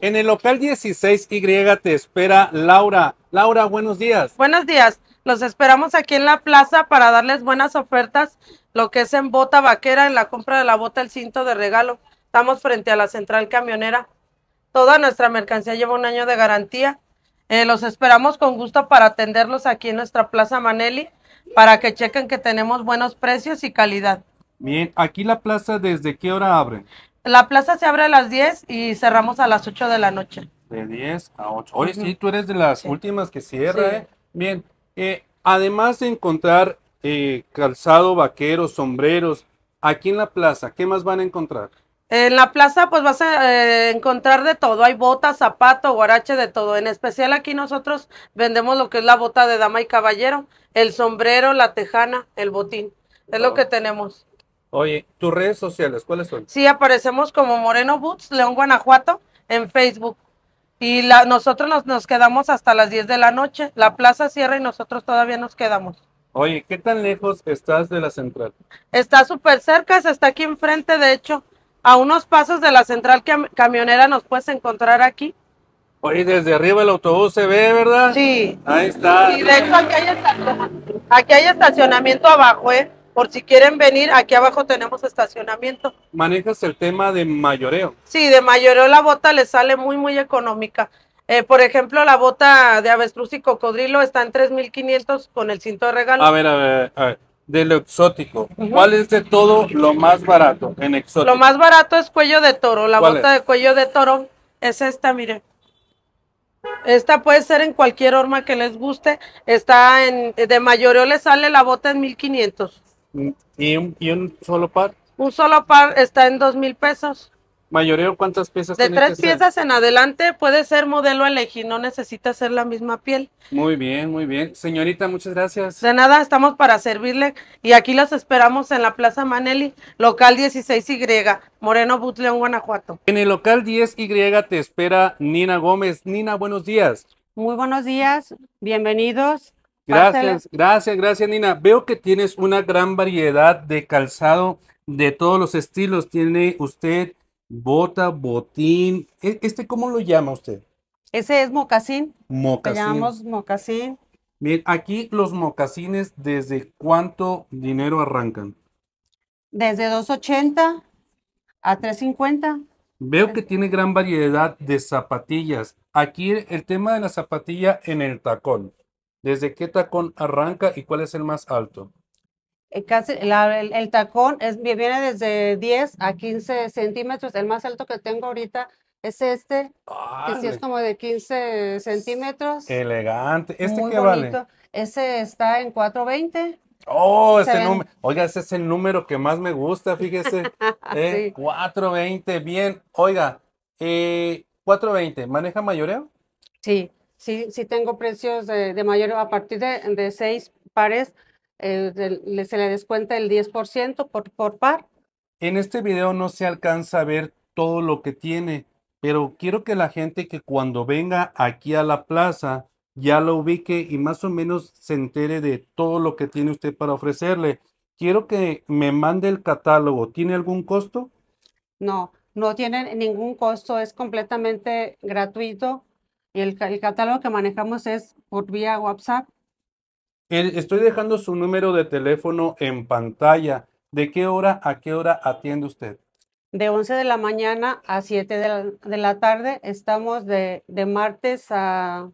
En el local 16Y te espera Laura. Laura, buenos días. Buenos días. Los esperamos aquí en la plaza para darles buenas ofertas, lo que es en bota vaquera, en la compra de la bota, el cinto de regalo. Estamos frente a la central camionera. Toda nuestra mercancía lleva un año de garantía. Eh, los esperamos con gusto para atenderlos aquí en nuestra Plaza Maneli, para que chequen que tenemos buenos precios y calidad. Bien, aquí la plaza, ¿desde qué hora abre? La plaza se abre a las 10 y cerramos a las 8 de la noche. De 10 a 8. Oye, sí, tú eres de las últimas que cierra, ¿eh? Bien, eh, además de encontrar eh, calzado, vaqueros, sombreros, aquí en la plaza, ¿qué más van a encontrar? En la plaza pues vas a eh, encontrar de todo, hay botas, zapato, guarache, de todo. En especial aquí nosotros vendemos lo que es la bota de dama y caballero, el sombrero, la tejana, el botín. Es lo que tenemos. Oye, tus redes sociales, ¿cuáles son? Sí, aparecemos como Moreno Boots, León, Guanajuato, en Facebook. Y la, nosotros nos, quedamos hasta las 10 de la noche. La plaza cierra y nosotros todavía nos quedamos. Oye, ¿qué tan lejos estás de la central? Está súper cerca, se está aquí enfrente, de hecho, a unos pasos de la central camionera nos puedes encontrar aquí. Oye, desde arriba el autobús se ve, ¿verdad? Sí. Ahí está. Y de hecho aquí hay estacionamiento abajo, ¿eh? Por si quieren venir, aquí abajo tenemos estacionamiento. ¿Manejas el tema de mayoreo? Sí, de mayoreo la bota le sale muy, muy económica. Eh, por ejemplo, la bota de avestruz y cocodrilo está en 3.500 con el cinto de regalo. A ver, a ver, a ver. De lo exótico, ¿cuál es de todo lo más barato en exótico? Lo más barato es cuello de toro. La bota de cuello de toro es esta, mire. Esta puede ser en cualquier horma que les guste. Está en, de mayoreo le sale la bota en 1500. ¿Y un, solo par? Un solo par está en dos mil pesos. ¿Mayoreo cuántas piezas? De tres piezas en adelante puede ser modelo elegido, no necesita ser la misma piel. Muy bien, muy bien. Señorita, muchas gracias. De nada, estamos para servirle y aquí los esperamos en la Plaza Maneli, local 16Y, Moreno Butleón, Guanajuato. En el local 10Y te espera Nina Gómez. Nina, buenos días. Muy buenos días, bienvenidos. Gracias, gracias, gracias Nina. Veo que tienes una gran variedad de calzado de todos los estilos. Tiene usted bota, botín. E, ¿Este cómo lo llama usted? Ese es mocasín. Mocasín. llamamos mocasín. Bien, aquí los mocasines, ¿desde cuánto dinero arrancan? Desde 2.80 a 3.50. Veo que tiene gran variedad de zapatillas. Aquí el tema de la zapatilla en el tacón. ¿Desde qué tacón arranca y cuál es el más alto? Eh, el, casi, el, tacón es, viene desde 10 a 15 centímetros. El más alto que tengo ahorita es este, que sí es como de 15 centímetros. Elegante. ¿Este qué vale? Ese está en 420. Oh, ese número. Oiga, ese es el número que más me gusta, fíjese. 420, eh, bien. Oiga, 420, eh, ¿maneja mayoreo? Sí. Si tengo precios de, mayor a partir de, de seis pares. Eh, se le descuenta el 10% por, por par. En este video no se alcanza a ver todo lo que tiene, pero quiero que la gente que cuando venga aquí a la plaza ya lo ubique y más o menos se entere de todo lo que tiene usted para ofrecerle. Quiero que me mande el catálogo. ¿Tiene algún costo? No, no tiene ningún costo, es completamente gratuito. Y el, catálogo que manejamos es por vía WhatsApp. estoy dejando su número de teléfono en pantalla. ¿De qué hora a qué hora atiende usted? De 11 de la mañana a 7 de la, tarde. Estamos de, martes a,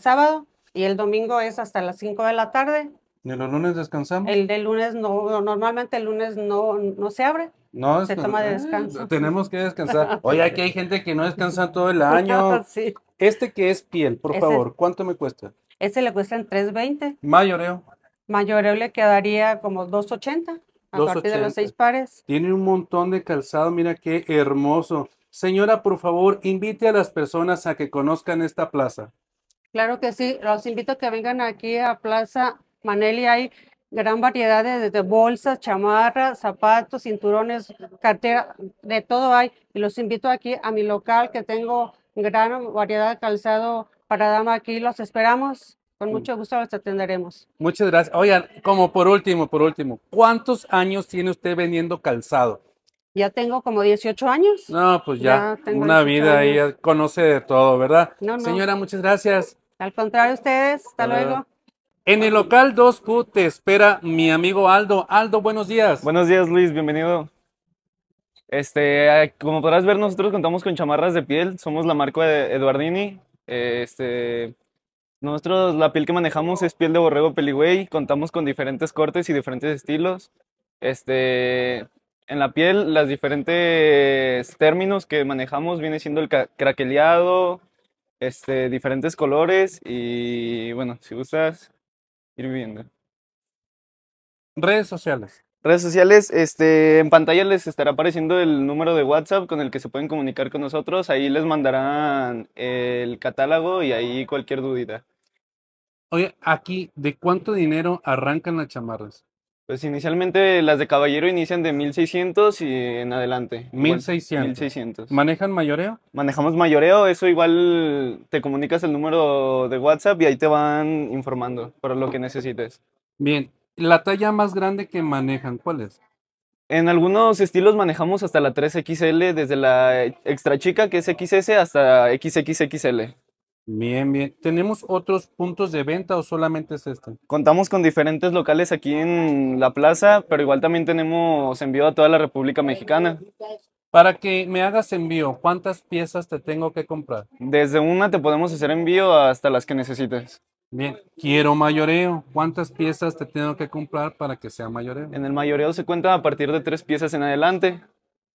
sábado y el domingo es hasta las 5 de la tarde. ¿Y los lunes descansamos? El de lunes no, normalmente el lunes no, no se abre. No, se toma de descanso. tenemos que descansar. Oye, aquí hay gente que no descansa todo el año. sí. Este que es piel, por favor, ¿cuánto me cuesta? Este le cuesta en 3.20. Mayoreo. ¿eh? Mayoreo ¿eh? le quedaría como 2.80 a partir de los seis pares. Tiene un montón de calzado, mira qué hermoso. Señora, por favor, invite a las personas a que conozcan esta plaza. Claro que sí, los invito a que vengan aquí a Plaza Maneli. Hay gran variedad de, bolsas, chamarras, zapatos, cinturones, cartera, de todo hay. Y los invito aquí a mi local que tengo gran variedad de calzado para dama aquí. Los esperamos. Con mm. mucho gusto los atenderemos. Muchas gracias. Oigan, como por último, por último, ¿cuántos años tiene usted vendiendo calzado? Ya tengo como 18 años. No, pues ya, una vida años. conoce de todo, ¿verdad? No, no. Señora, muchas gracias. Al contrario, ustedes. Hasta luego. En el local 2Q te espera mi amigo Aldo. Aldo, buenos días. Buenos días, Luis. Bienvenido. Este, eh, como podrás ver, nosotros contamos con chamarras de piel, somos la marca de Eduardini. Este, nosotros, la piel que manejamos es piel de borrego peligüey, contamos con diferentes cortes y diferentes estilos. Este, en la piel, los diferentes términos que manejamos viene siendo el craqueleado, este, diferentes colores y bueno, si gustas, ir viendo. Redes sociales redes sociales. Este, en pantalla les estará apareciendo el número de WhatsApp con el que se pueden comunicar con nosotros. Ahí les mandarán el catálogo y ahí cualquier dudita. Oye, aquí, ¿de cuánto dinero arrancan las chamarras? Pues inicialmente las de caballero inician de 1600 y en adelante. 1600. 1600. ¿Manejan mayoreo? Manejamos mayoreo, eso igual te comunicas el número de WhatsApp y ahí te van informando para lo que necesites. Bien, la talla más grande que manejan, ¿cuál es? En algunos estilos manejamos hasta la 3XL, desde la extra chica que es XS hasta XXXL. Bien, bien. ¿Tenemos otros puntos de venta o solamente es este? Contamos con diferentes locales aquí en la plaza, pero igual también tenemos envío a toda la República Mexicana. Para que me hagas envío, ¿cuántas piezas te tengo que comprar? Desde una te podemos hacer envío hasta las que necesites. Bien, quiero mayoreo. ¿Cuántas piezas te tengo que comprar para que sea mayoreo? En el mayoreo se cuenta a partir de tres piezas en adelante.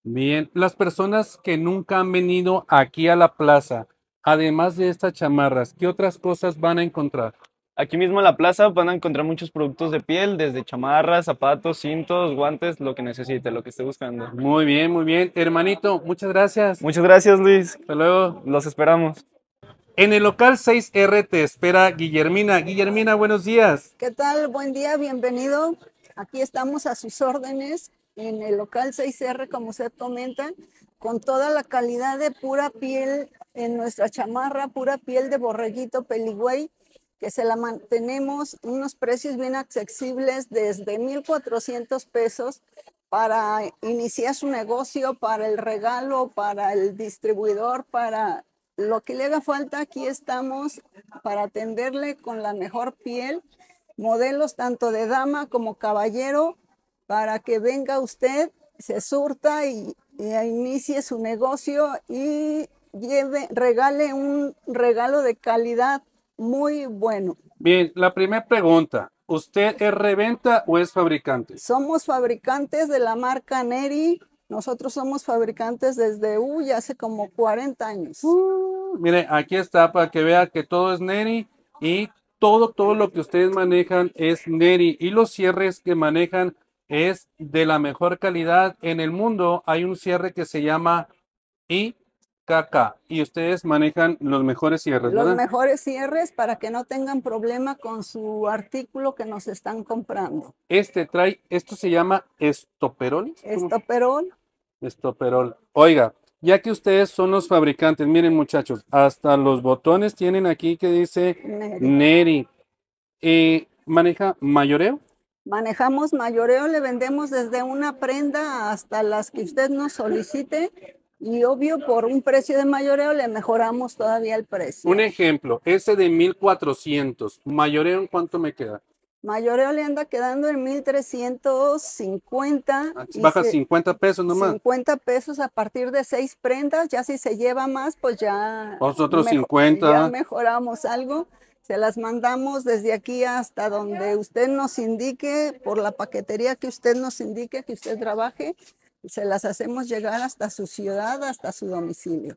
Bien, las personas que nunca han venido aquí a la plaza, además de estas chamarras, ¿qué otras cosas van a encontrar? Aquí mismo en la plaza van a encontrar muchos productos de piel, desde chamarras, zapatos, cintos, guantes, lo que necesite, lo que esté buscando. Muy bien, muy bien. Hermanito, muchas gracias. Muchas gracias, Luis. Hasta luego. Los esperamos. En el local 6R te espera Guillermina. Guillermina, buenos días. ¿Qué tal? Buen día, bienvenido. Aquí estamos a sus órdenes en el local 6R, como usted comenta, con toda la calidad de pura piel en nuestra chamarra, pura piel de borreguito peligüey, que se la mantenemos unos precios bien accesibles desde 1.400 pesos para iniciar su negocio, para el regalo, para el distribuidor, para lo que le haga falta, aquí estamos para atenderle con la mejor piel, modelos tanto de dama como caballero, para que venga usted, se surta y, inicie su negocio y lleve, regale un regalo de calidad muy bueno. Bien, la primera pregunta, ¿usted es reventa o es fabricante? Somos fabricantes de la marca Neri nosotros somos fabricantes desde hace como 40 años. Uh, mire, aquí está para que vea que todo es Neri y todo, todo lo que ustedes manejan es Neri y los cierres que manejan es de la mejor calidad en el mundo. Hay un cierre que se llama I caca y ustedes manejan los mejores cierres, Los mejores cierres para que no tengan problema con su artículo que nos están comprando. Este trae, esto se llama estoperol. Estoperol. Estoperol. Oiga, ya que ustedes son los fabricantes, miren muchachos, hasta los botones tienen aquí que dice Neri. Eh, ¿Maneja mayoreo? Manejamos mayoreo, le vendemos desde una prenda hasta las que usted nos solicite y obvio, por un precio de mayoreo le mejoramos todavía el precio. Un ejemplo, ese de 1400, mayoreo en cuánto me queda? Mayoreo le anda quedando en 1350. Ah, baja 50 pesos nomás. 50 pesos a partir de seis prendas, ya si se lleva más, pues ya. Nosotros 50. Ya mejoramos algo. Se las mandamos desde aquí hasta donde usted nos indique, por la paquetería que usted nos indique que usted trabaje se las hacemos llegar hasta su ciudad, hasta su domicilio.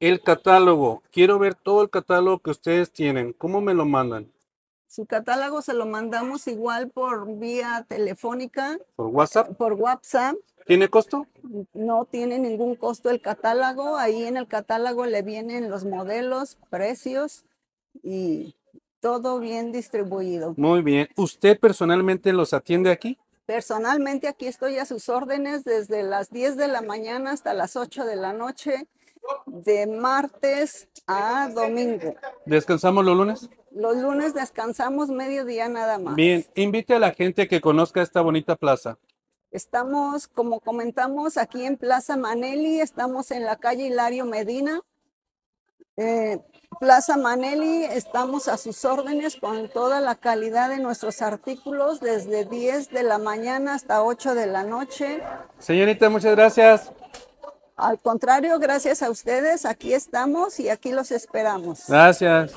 El catálogo, quiero ver todo el catálogo que ustedes tienen, ¿cómo me lo mandan? Su catálogo se lo mandamos igual por vía telefónica. ¿Por WhatsApp? Eh, por WhatsApp. ¿Tiene costo? No tiene ningún costo el catálogo. Ahí en el catálogo le vienen los modelos, precios y todo bien distribuido. Muy bien. ¿Usted personalmente los atiende aquí? Personalmente aquí estoy a sus órdenes desde las 10 de la mañana hasta las 8 de la noche, de martes a domingo. ¿Descansamos los lunes? Los lunes descansamos mediodía nada más. Bien, invite a la gente que conozca esta bonita plaza. Estamos, como comentamos, aquí en Plaza Manelli, estamos en la calle Hilario Medina, eh, Plaza Manelli, estamos a sus órdenes con toda la calidad de nuestros artículos, desde 10 de la mañana hasta 8 de la noche. Señorita, muchas gracias. Al contrario, gracias a ustedes, aquí estamos y aquí los esperamos. Gracias.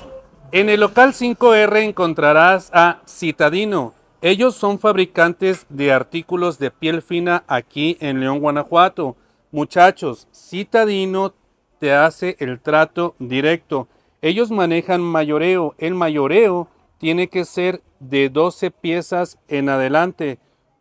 En el local 5R encontrarás a Citadino. Ellos son fabricantes de artículos de piel fina aquí en León, Guanajuato. Muchachos, Citadino hace el trato directo. Ellos manejan mayoreo. El mayoreo tiene que ser de 12 piezas en adelante.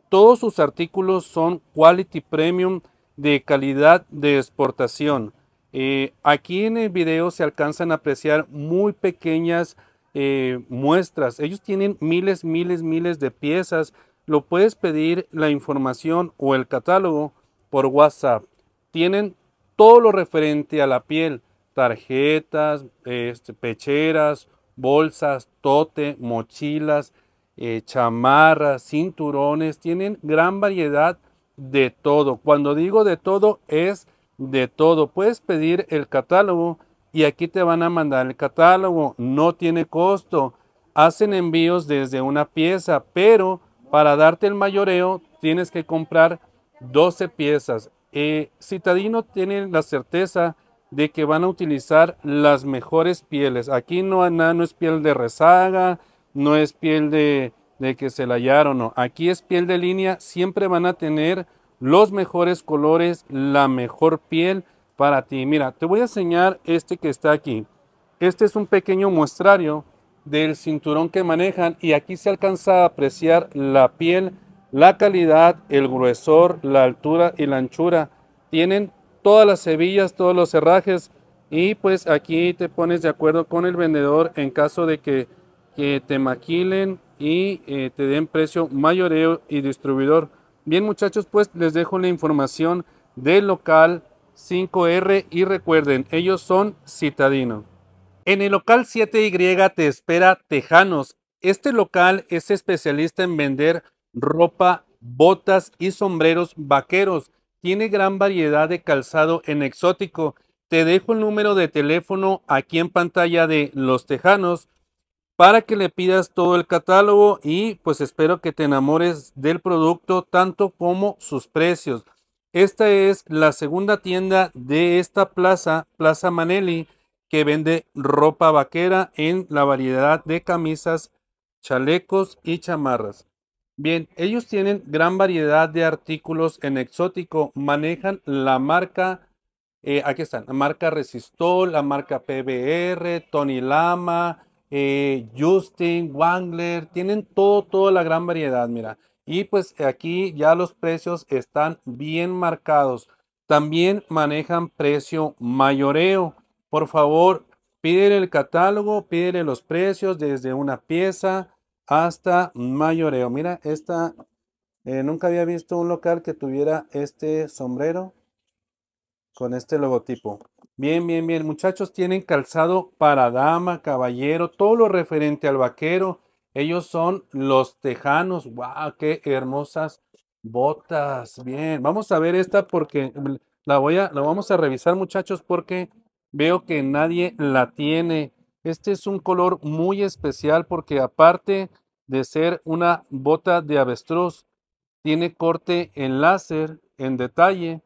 Todos sus artículos son quality premium de calidad de exportación. Eh, aquí en el video se alcanzan a apreciar muy pequeñas eh, muestras. Ellos tienen miles, miles, miles de piezas. Lo puedes pedir la información o el catálogo por WhatsApp. Tienen todo lo referente a la piel, tarjetas, este, pecheras, bolsas, tote, mochilas, eh, chamarras, cinturones, tienen gran variedad de todo. Cuando digo de todo es de todo. Puedes pedir el catálogo y aquí te van a mandar el catálogo. No tiene costo. Hacen envíos desde una pieza, pero para darte el mayoreo tienes que comprar 12 piezas. Eh, Citadino tiene la certeza de que van a utilizar las mejores pieles. Aquí no, no es piel de rezaga, no es piel de, que se la hallaron, no. Aquí es piel de línea, siempre van a tener los mejores colores, la mejor piel para ti. Mira, te voy a enseñar este que está aquí. Este es un pequeño muestrario del cinturón que manejan y aquí se alcanza a apreciar la piel la calidad, el gruesor, la altura y la anchura. Tienen todas las hebillas, todos los herrajes. Y pues aquí te pones de acuerdo con el vendedor en caso de que, te maquilen y eh, te den precio mayoreo y distribuidor. Bien muchachos, pues les dejo la información del local 5R y recuerden, ellos son citadino. En el local 7Y te espera Tejanos. Este local es especialista en vender ropa, botas y sombreros vaqueros. Tiene gran variedad de calzado en exótico. Te dejo el número de teléfono aquí en pantalla de Los Tejanos para que le pidas todo el catálogo y pues espero que te enamores del producto tanto como sus precios. Esta es la segunda tienda de esta plaza, Plaza Manelli, que vende ropa vaquera en la variedad de camisas, chalecos y chamarras. Bien, ellos tienen gran variedad de artículos en exótico, manejan la marca, eh, aquí están, la marca Resistol, la marca PBR, Tony Lama, eh, Justin, Wangler, tienen todo, toda la gran variedad, mira. Y pues aquí ya los precios están bien marcados. También manejan precio mayoreo. Por favor, pídele el catálogo, pídele los precios desde una pieza, hasta mayoreo. Mira, esta, eh, nunca había visto un local que tuviera este sombrero con este logotipo. Bien, bien, bien. Muchachos, tienen calzado para dama, caballero, todo lo referente al vaquero. Ellos son los tejanos. ¡Wow! ¡Qué hermosas botas! Bien, vamos a ver esta porque la voy a, la vamos a revisar, muchachos, porque veo que nadie la tiene. Este es un color muy especial porque aparte de ser una bota de avestruz, tiene corte en láser, en detalle.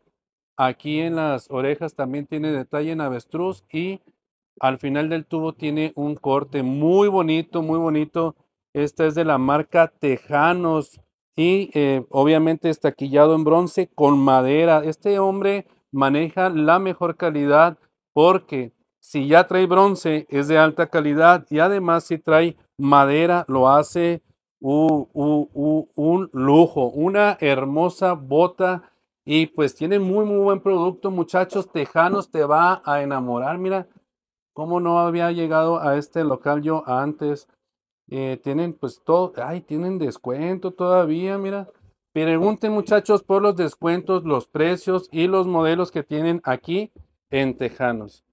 Aquí en las orejas también tiene detalle en avestruz y al final del tubo tiene un corte muy bonito, muy bonito. Esta es de la marca Tejanos y eh, obviamente obviamente taquillado en bronce con madera. Este hombre maneja la mejor calidad porque si ya trae bronce, es de alta calidad y además si trae madera, lo hace un lujo, una hermosa bota y pues tiene muy, muy buen producto, muchachos, Tejanos te va a enamorar, mira, cómo no había llegado a este local yo antes. Eh, tienen pues todo, ay, tienen descuento todavía, mira. Pregunten muchachos por los descuentos, los precios y los modelos que tienen aquí en Tejanos.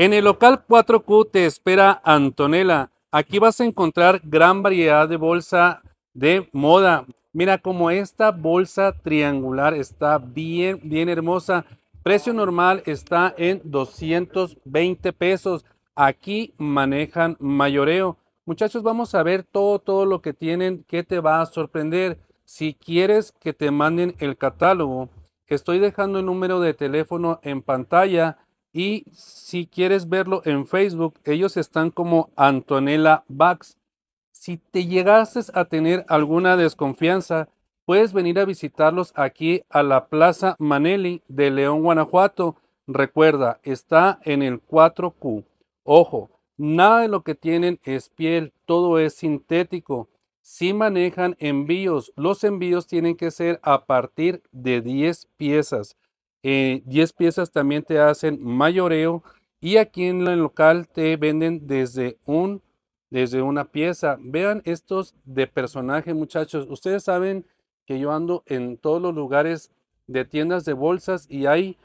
En el local 4Q te espera Antonella. Aquí vas a encontrar gran variedad de bolsa de moda. Mira como esta bolsa triangular está bien, bien hermosa. Precio normal está en 220 pesos. Aquí manejan mayoreo. Muchachos, vamos a ver todo, todo lo que tienen que te va a sorprender. Si quieres que te manden el catálogo, estoy dejando el número de teléfono en pantalla y si quieres verlo en Facebook, ellos están como Antonella Bax. Si te llegases a tener alguna desconfianza, puedes venir a visitarlos aquí a la Plaza Maneli de León, Guanajuato. Recuerda, está en el 4Q. Ojo, nada de lo que tienen es piel, todo es sintético. Si manejan envíos, los envíos tienen que ser a partir de 10 piezas. 10 eh, piezas también te hacen mayoreo y aquí en el local te venden desde un desde una pieza. Vean estos de personaje, muchachos. Ustedes saben que yo ando en todos los lugares de tiendas de bolsas y hay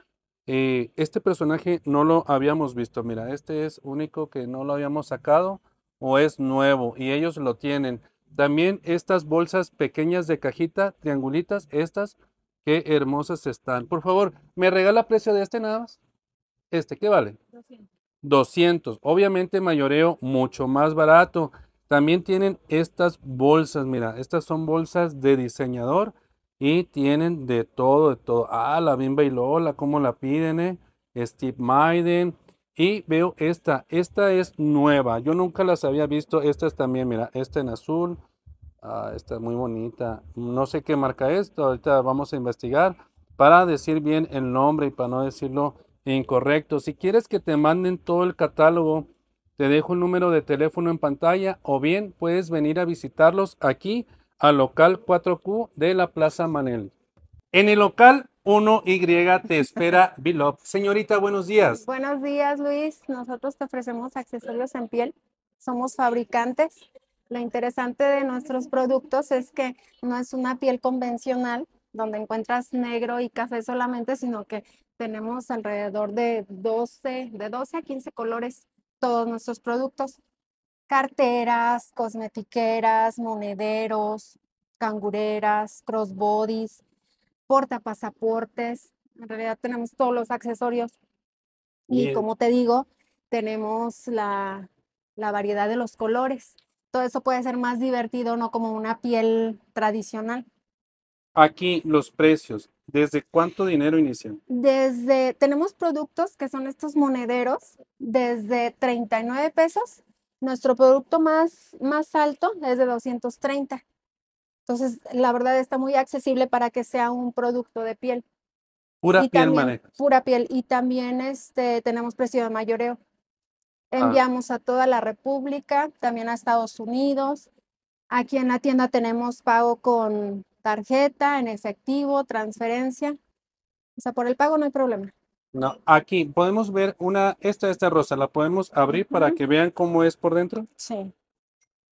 eh, este personaje no lo habíamos visto. Mira, este es único que no lo habíamos sacado o es nuevo y ellos lo tienen. También estas bolsas pequeñas de cajita, triangulitas, estas Qué hermosas están. Por favor, ¿me regala precio de este nada más? Este, ¿qué vale? 200. 200. Obviamente mayoreo mucho más barato. También tienen estas bolsas, mira, estas son bolsas de diseñador y tienen de todo, de todo. Ah, la Bimba y Lola, cómo la piden, eh? Steve Maiden. Y veo esta, esta es nueva, yo nunca las había visto, Estas también, mira, esta en azul, Ah, esta muy bonita. No sé qué marca esto. Ahorita vamos a investigar para decir bien el nombre y para no decirlo incorrecto. Si quieres que te manden todo el catálogo, te dejo el número de teléfono en pantalla o bien puedes venir a visitarlos aquí al local 4Q de la Plaza Manel. En el local 1Y te espera Bilop. Señorita, buenos días. Buenos días, Luis. Nosotros te ofrecemos accesorios en piel. Somos fabricantes lo interesante de nuestros productos es que no es una piel convencional donde encuentras negro y café solamente, sino que tenemos alrededor de 12, de 12 a 15 colores todos nuestros productos. Carteras, cosmetiqueras, monederos, cangureras, crossbodies, portapasaportes. En realidad tenemos todos los accesorios. Y como te digo, tenemos la variedad de los colores todo eso puede ser más divertido, no como una piel tradicional. Aquí los precios, ¿desde cuánto dinero inician? Desde, tenemos productos que son estos monederos, desde 39 pesos. Nuestro producto más, más alto es de 230. Entonces, la verdad está muy accesible para que sea un producto de piel. Pura piel, también, Pura piel. Y también este, tenemos precio de mayoreo. Ah. Enviamos a toda la República, también a Estados Unidos. Aquí en la tienda tenemos pago con tarjeta, en efectivo, transferencia. O sea, por el pago no hay problema. No, aquí podemos ver una, esta, esta rosa, la podemos abrir para que vean cómo es por dentro. Sí.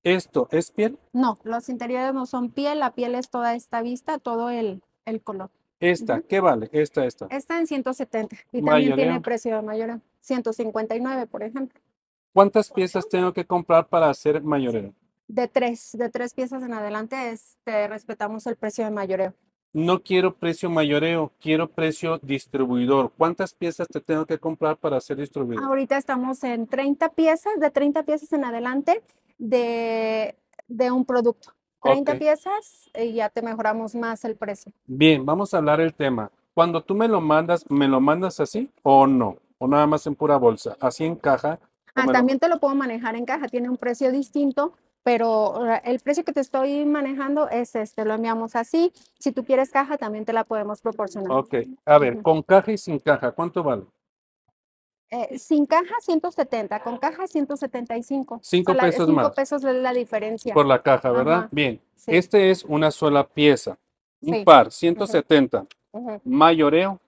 ¿Esto es piel? No, los interiores no son piel, la piel es toda esta vista, todo el, el color. ¿Esta qué vale? Esta, esta. Esta en 170 y también tiene precio de mayor, 159 por ejemplo. ¿Cuántas piezas tengo que comprar para hacer mayoreo? De tres, de tres piezas en adelante, este, respetamos el precio de mayoreo. No quiero precio mayoreo, quiero precio distribuidor. ¿Cuántas piezas te tengo que comprar para ser distribuidor? Ahorita estamos en 30 piezas, de 30 piezas en adelante de, un producto. 30 piezas y ya te mejoramos más el precio. Bien, vamos a hablar el tema. Cuando tú me lo mandas, ¿me lo mandas así o no? O nada más en pura bolsa, así en caja Ah, también te lo puedo manejar en caja, tiene un precio distinto, pero el precio que te estoy manejando es este, lo enviamos así. Si tú quieres caja, también te la podemos proporcionar. Ok, a ver, con caja y sin caja, ¿cuánto vale? Eh, sin caja 170, con caja 175. 5 pesos más. cinco pesos es la diferencia. Por la caja, ¿verdad? Bien, este es una sola pieza, un par, 170. Mayoreo,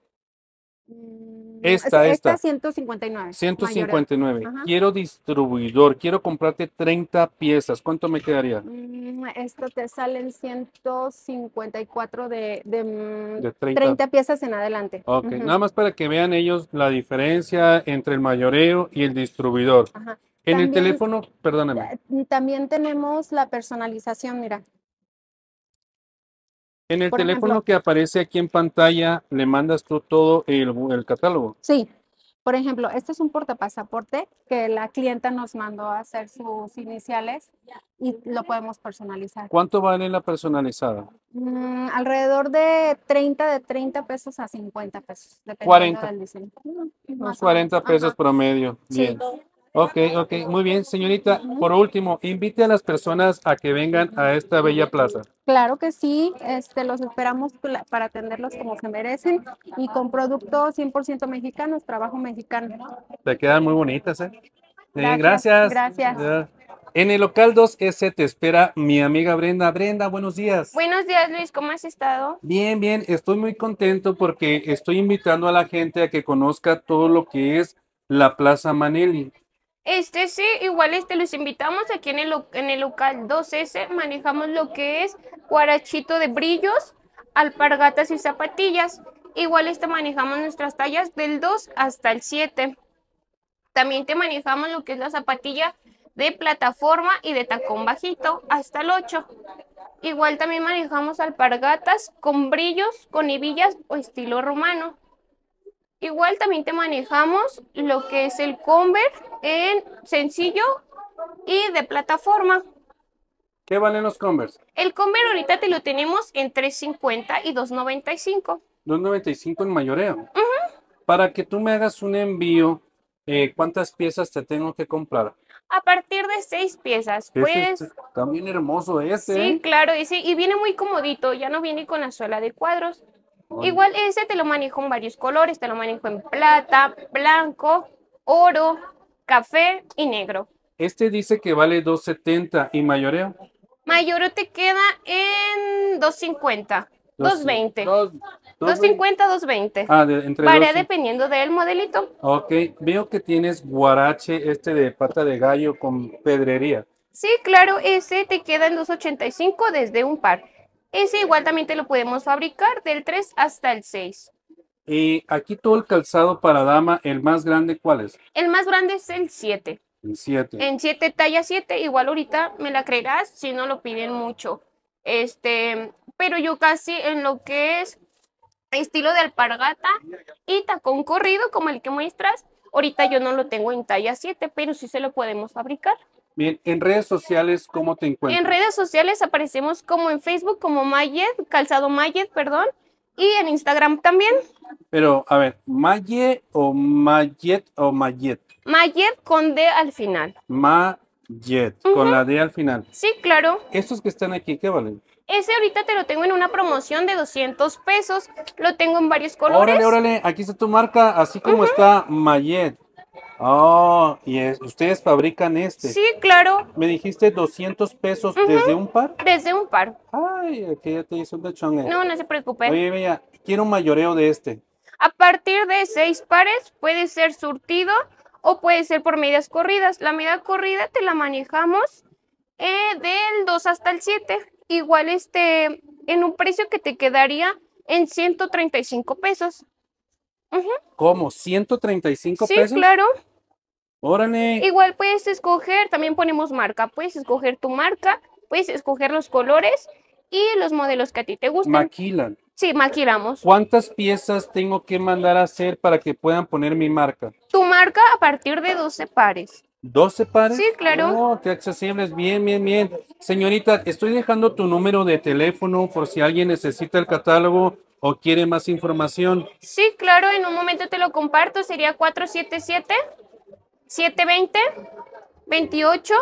esta, esta, 159. 159. Quiero distribuidor, quiero comprarte 30 piezas. ¿Cuánto me quedaría? Mm, esto te salen 154 de, 30. Mm, piezas en adelante. Ok, nada más para que vean ellos la diferencia entre el mayoreo y el distribuidor. En el teléfono, perdóname. Eh, también tenemos la personalización, mira. En el teléfono que aparece aquí en pantalla, le mandas tú todo el, catálogo. Sí. Por ejemplo, este es un portapasaporte que la clienta nos mandó a hacer sus iniciales y lo podemos personalizar. ¿Cuánto vale la personalizada? Mm, alrededor de 30, de 30 pesos a 50 pesos, dependiendo 40. del diseño. Unos 40 pesos promedio. Bien. Ok, ok, muy bien. Señorita, por último, invite a las personas a que vengan a esta bella plaza. Claro que sí, este, los esperamos para atenderlos como se merecen y con productos 100% mexicanos, trabajo mexicano. Te quedan muy bonitas, ¿eh? Gracias. gracias. En el local 2S te espera mi amiga Brenda. Brenda, buenos días. Buenos días, Luis. ¿Cómo has estado? Bien, bien. Estoy muy contento porque estoy invitando a la gente a que conozca todo lo que es la Plaza Maneli. Este sí, igual este los invitamos aquí en el, local 2S. Manejamos lo que es guarachito de brillos, alpargatas y zapatillas. Igual este manejamos nuestras tallas del 2 hasta el 7. También te manejamos lo que es la zapatilla de plataforma y de tacón bajito hasta el 8. Igual también manejamos alpargatas con brillos, con hebillas o estilo romano. Igual también te manejamos lo que es el convert en sencillo y de plataforma. ¿Qué valen los Converse? El Converse ahorita te lo tenemos en 3.50 y 2.95. 2.95 en mayoreo. Para que tú me hagas un envío, eh, ¿cuántas piezas te tengo que comprar? A partir de seis piezas, pues. también hermoso ese. Sí, ¿eh? claro, ese. Y viene muy comodito, ya no viene con la suela de cuadros. Igual ese te lo manejo en varios colores, te lo manejo en plata, blanco, oro, café y negro. Este dice que vale 2.70 y mayoreo. Mayoreo te queda en 2.50. 220. 250, 220. Ah, de, entre Varía dependiendo del modelito. Ok, veo que tienes guarache este de pata de gallo con pedrería. Sí, claro, ese te queda en 285 desde un par. Ese igual también te lo podemos fabricar del 3 hasta el 6. Y aquí todo el calzado para dama, el más grande, ¿cuál es? El más grande es el 7. 7. En 7, talla 7, igual ahorita me la creerás si no lo piden mucho. Este, pero yo casi en lo que es estilo de alpargata y tacón corrido como el que muestras, ahorita yo no lo tengo en talla 7, pero sí se lo podemos fabricar. Bien, en redes sociales, ¿cómo te encuentras? En redes sociales aparecemos como en Facebook, como Mayet, Calzado Mayet, perdón y en Instagram también. Pero, a ver, Maye o Mayet o Mayet. Mayet con D al final. Mayet, con la D al final. Sí, claro. Estos que están aquí, ¿qué valen? Ese ahorita te lo tengo en una promoción de 200 pesos. Lo tengo en varios colores. Órale, órale, aquí está tu marca, así como está Mayet. Oh, y ustedes fabrican este. Sí, claro. Me dijiste 200 pesos desde un par. Desde un par. Ay, aquí ya te hice un eh. No, no se preocupe. Oye, mira, quiero un mayoreo de este. A partir de seis pares puede ser surtido o puede ser por medidas corridas. La medida corrida te la manejamos eh, del 2 hasta el 7. Igual este, en un precio que te quedaría en 135 pesos. ¿Cómo? ¿135 pesos? Sí, claro. Órale. Igual puedes escoger, también ponemos marca, puedes escoger tu marca, puedes escoger los colores y los modelos que a ti te gustan. Maquilan. Sí, maquilamos. ¿Cuántas piezas tengo que mandar a hacer para que puedan poner mi marca? Tu marca a partir de 12 pares. ¿12 pares? Sí, claro. No, oh, te accesibles. Bien, bien, bien. Señorita, estoy dejando tu número de teléfono por si alguien necesita el catálogo o quiere más información. Sí, claro, en un momento te lo comparto. Sería 477 720 28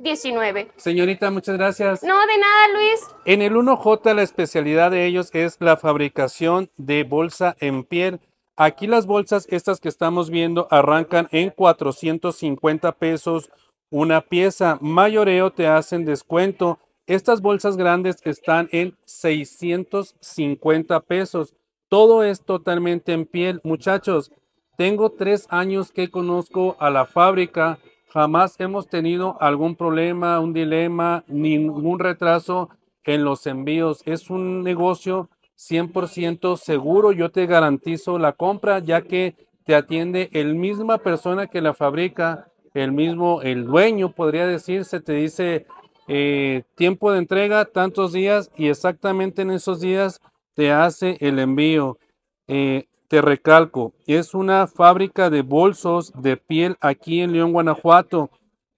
19. Señorita, muchas gracias. No, de nada, Luis. En el 1J la especialidad de ellos es la fabricación de bolsa en piel. Aquí las bolsas, estas que estamos viendo, arrancan en 450 pesos una pieza. Mayoreo te hacen descuento. Estas bolsas grandes están en 650 pesos. Todo es totalmente en piel, muchachos. Tengo tres años que conozco a la fábrica. Jamás hemos tenido algún problema, un dilema, ningún retraso en los envíos. Es un negocio 100% seguro. Yo te garantizo la compra ya que te atiende el misma persona que la fabrica, el mismo, el dueño podría decirse, te dice eh, tiempo de entrega, tantos días y exactamente en esos días te hace el envío. Eh, te recalco, es una fábrica de bolsos de piel aquí en León, Guanajuato.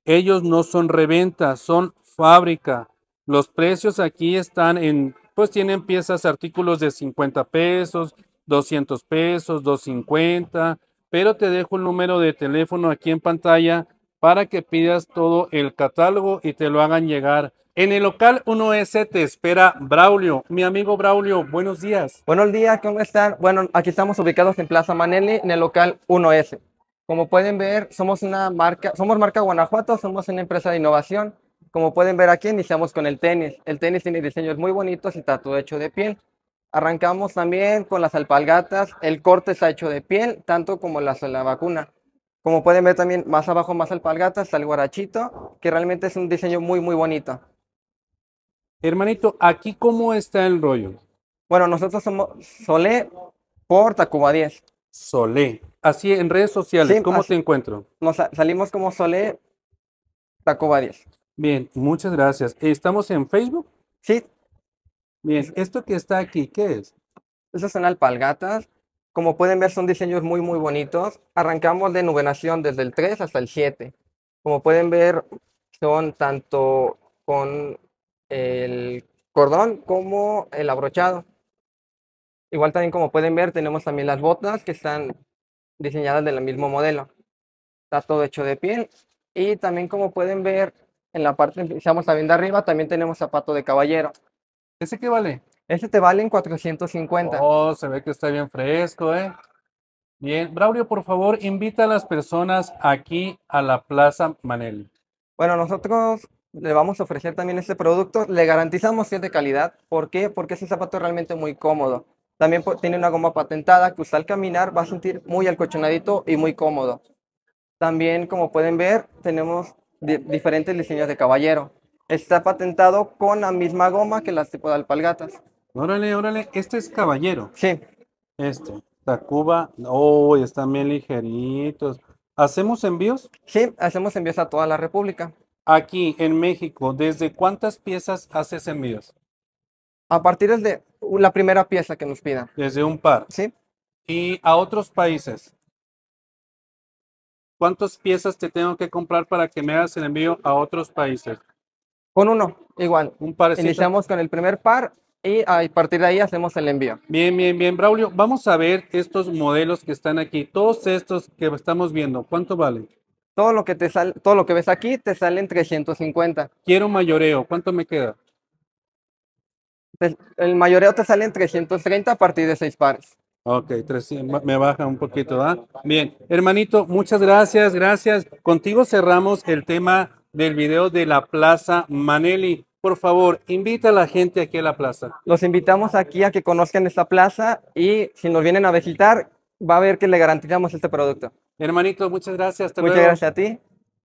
Ellos no son reventa, son fábrica. Los precios aquí están en, pues tienen piezas, artículos de 50 pesos, 200 pesos, 250, pero te dejo el número de teléfono aquí en pantalla para que pidas todo el catálogo y te lo hagan llegar. En el local 1S te espera Braulio. Mi amigo Braulio, buenos días. Buenos días, ¿cómo están? Bueno, aquí estamos ubicados en Plaza Manelli, en el local 1S. Como pueden ver, somos una marca, somos marca Guanajuato, somos una empresa de innovación. Como pueden ver aquí, iniciamos con el tenis. El tenis tiene diseños muy bonitos y está todo hecho de piel. Arrancamos también con las alpalgatas, El corte está hecho de piel, tanto como la, la vacuna. Como pueden ver también más abajo, más alpalgatas, está el guarachito, que realmente es un diseño muy, muy bonito. Hermanito, ¿aquí cómo está el rollo? Bueno, nosotros somos Solé por Tacuba 10. Solé. Así en redes sociales, ¿cómo te encuentro? Nos salimos como Solé Tacuba 10. Bien, muchas gracias. ¿Estamos en Facebook? Sí. Bien, ¿esto que está aquí qué es? Esas son alpalgatas. Como pueden ver, son diseños muy, muy bonitos. Arrancamos de nubelación desde el 3 hasta el 7. Como pueden ver, son tanto con el cordón como el abrochado. Igual también como pueden ver tenemos también las botas que están diseñadas del mismo modelo. Está todo hecho de piel y también como pueden ver en la parte, empezamos también de arriba, también tenemos zapato de caballero. ¿Ese qué vale? Ese te vale en 450. Oh, se ve que está bien fresco, ¿eh? Bien, Braulio, por favor, invita a las personas aquí a la Plaza Manel. Bueno, nosotros le vamos a ofrecer también este producto. Le garantizamos que es de calidad. ¿Por qué? Porque un zapato realmente muy cómodo. También tiene una goma patentada que usted al caminar va a sentir muy alcochonadito y muy cómodo. También, como pueden ver, tenemos diferentes diseños de caballero. Está patentado con la misma goma que las tipo de alpalgatas. Órale, órale, este es caballero. Sí. Este, Tacuba. Oh, están bien ligeritos. ¿Hacemos envíos? Sí, hacemos envíos a toda la República aquí en México, ¿desde cuántas piezas haces envíos? A partir de uh, la primera pieza que nos pidan. Desde un par. Sí. ¿Y a otros países? ¿Cuántas piezas te tengo que comprar para que me hagas el envío a otros países? Con uno, igual. Un par. Iniciamos con el primer par ah, y a partir de ahí hacemos el envío. Bien, bien, bien, Braulio. Vamos a ver estos modelos que están aquí. Todos estos que estamos viendo, ¿cuánto valen? Todo lo que te todo lo que ves aquí te sale en 350. Quiero mayoreo, ¿cuánto me queda? El mayoreo te sale en 330 a partir de seis pares. Ok, me baja un poquito, ¿verdad? Bien, hermanito, muchas gracias, gracias. Contigo cerramos el tema del video de la Plaza Manelli. Por favor, invita a la gente aquí a la plaza. Los invitamos aquí a que conozcan esta plaza y si nos vienen a visitar, va a ver que le garantizamos este producto. Hermanito, muchas gracias. muchas gracias a ti.